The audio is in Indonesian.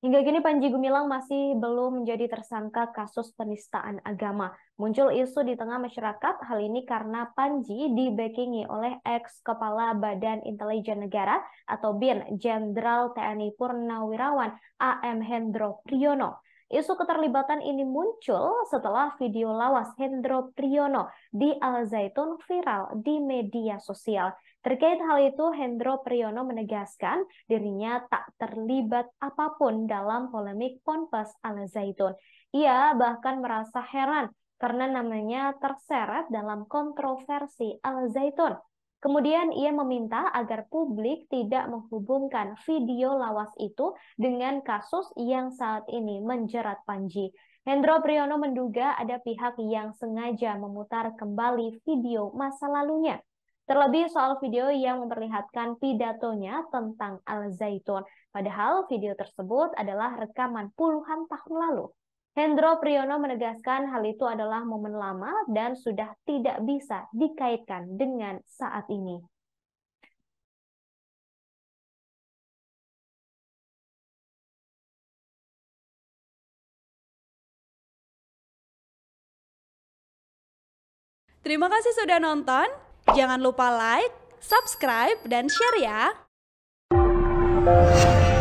Hingga kini Panji Gumilang masih belum menjadi tersangka kasus penistaan agama. Muncul isu di tengah masyarakat, hal ini karena Panji dibekingi oleh ex-kepala Badan Intelijen Negara atau BIN, Jenderal TNI Purnawirawan AM Hendro Priyono. Isu keterlibatan ini muncul setelah video lawas Hendro Priyono di Al Zaitun viral di media sosial. Terkait hal itu, Hendro Priyono menegaskan dirinya tak terlibat apapun dalam polemik Ponpes Al Zaitun. Ia bahkan merasa heran karena namanya terseret dalam kontroversi Al Zaitun Kemudian ia meminta agar publik tidak menghubungkan video lawas itu dengan kasus yang saat ini menjerat Panji. Hendro Priyono menduga ada pihak yang sengaja memutar kembali video masa lalunya. Terlebih soal video yang memperlihatkan pidatonya tentang Al-Zaitun. Padahal video tersebut adalah rekaman puluhan tahun lalu. Hendro Priyono menegaskan hal itu adalah momen lama dan sudah tidak bisa dikaitkan dengan saat ini. Terima kasih sudah nonton. Jangan lupa like, subscribe, dan share ya.